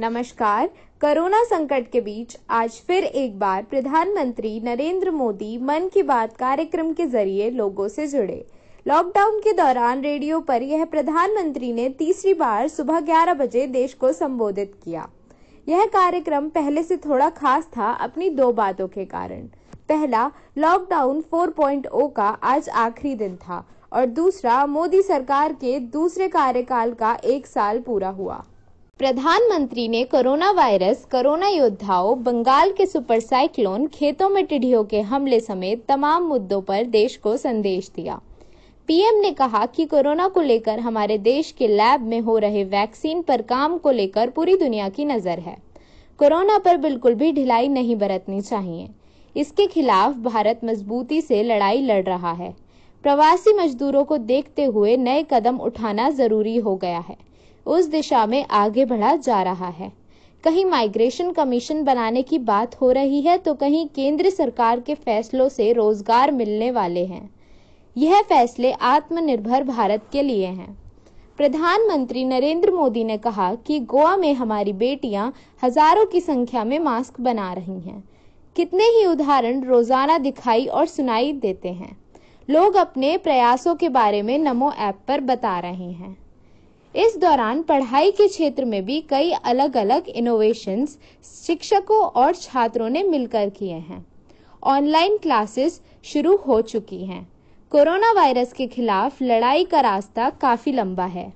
नमस्कार कोरोना संकट के बीच आज फिर एक बार प्रधानमंत्री नरेंद्र मोदी मन की बात कार्यक्रम के जरिए लोगों से जुड़े लॉकडाउन के दौरान रेडियो पर यह प्रधानमंत्री ने तीसरी बार सुबह 11 बजे देश को संबोधित किया यह कार्यक्रम पहले से थोड़ा खास था अपनी दो बातों के कारण पहला लॉकडाउन 4.0 का आज आखिरी दिन था और दूसरा मोदी सरकार के दूसरे कार्यकाल का एक साल पूरा हुआ प्रधानमंत्री ने कोरोना वायरस कोरोना योद्धाओं बंगाल के सुपर साइक्लोन खेतों में टिड्डियों के हमले समेत तमाम मुद्दों पर देश को संदेश दिया पीएम ने कहा कि कोरोना को लेकर हमारे देश के लैब में हो रहे वैक्सीन पर काम को लेकर पूरी दुनिया की नज़र है कोरोना पर बिल्कुल भी ढिलाई नहीं बरतनी चाहिए इसके खिलाफ भारत मजबूती से लड़ाई लड़ रहा है प्रवासी मजदूरों को देखते हुए नए कदम उठाना जरूरी हो गया है उस दिशा में आगे बढ़ा जा रहा है कहीं माइग्रेशन कमीशन बनाने की बात हो रही है तो कहीं केंद्र सरकार के फैसलों से रोजगार मिलने वाले हैं यह फैसले आत्मनिर्भर भारत के लिए हैं प्रधानमंत्री नरेंद्र मोदी ने कहा कि गोवा में हमारी बेटियां हजारों की संख्या में मास्क बना रही हैं कितने ही उदाहरण रोजाना दिखाई और सुनाई देते हैं लोग अपने प्रयासों के बारे में नमो ऐप पर बता रहे हैं इस दौरान पढ़ाई के क्षेत्र में भी कई अलग अलग इनोवेशंस शिक्षकों और छात्रों ने मिलकर किए हैं ऑनलाइन क्लासेस शुरू हो चुकी हैं कोरोना वायरस के खिलाफ लड़ाई का रास्ता काफ़ी लंबा है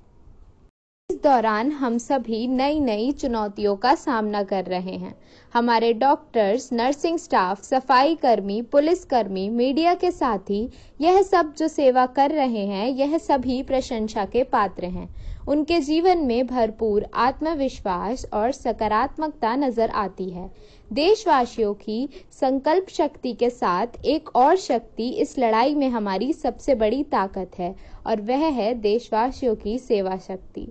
इस दौरान हम सभी नई नई चुनौतियों का सामना कर रहे हैं हमारे डॉक्टर्स नर्सिंग स्टाफ सफाई कर्मी पुलिस कर्मी मीडिया के साथ ही यह सब जो सेवा कर रहे हैं यह सभी प्रशंसा के पात्र हैं उनके जीवन में भरपूर आत्मविश्वास और सकारात्मकता नजर आती है देशवासियों की संकल्प शक्ति के साथ एक और शक्ति इस लड़ाई में हमारी सबसे बड़ी ताकत है और वह है देशवासियों की सेवा शक्ति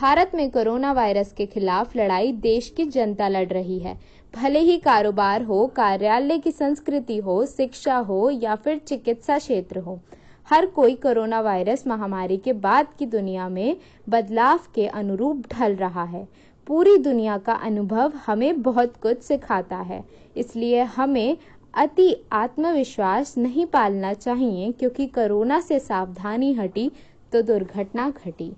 भारत में कोरोना वायरस के खिलाफ लड़ाई देश की जनता लड़ रही है भले ही कारोबार हो कार्यालय की संस्कृति हो शिक्षा हो या फिर चिकित्सा क्षेत्र हो हर कोई कोरोना वायरस महामारी के बाद की दुनिया में बदलाव के अनुरूप ढल रहा है पूरी दुनिया का अनुभव हमें बहुत कुछ सिखाता है इसलिए हमें अति आत्मविश्वास नहीं पालना चाहिए क्योंकि कोरोना से सावधानी हटी तो दुर्घटना घटी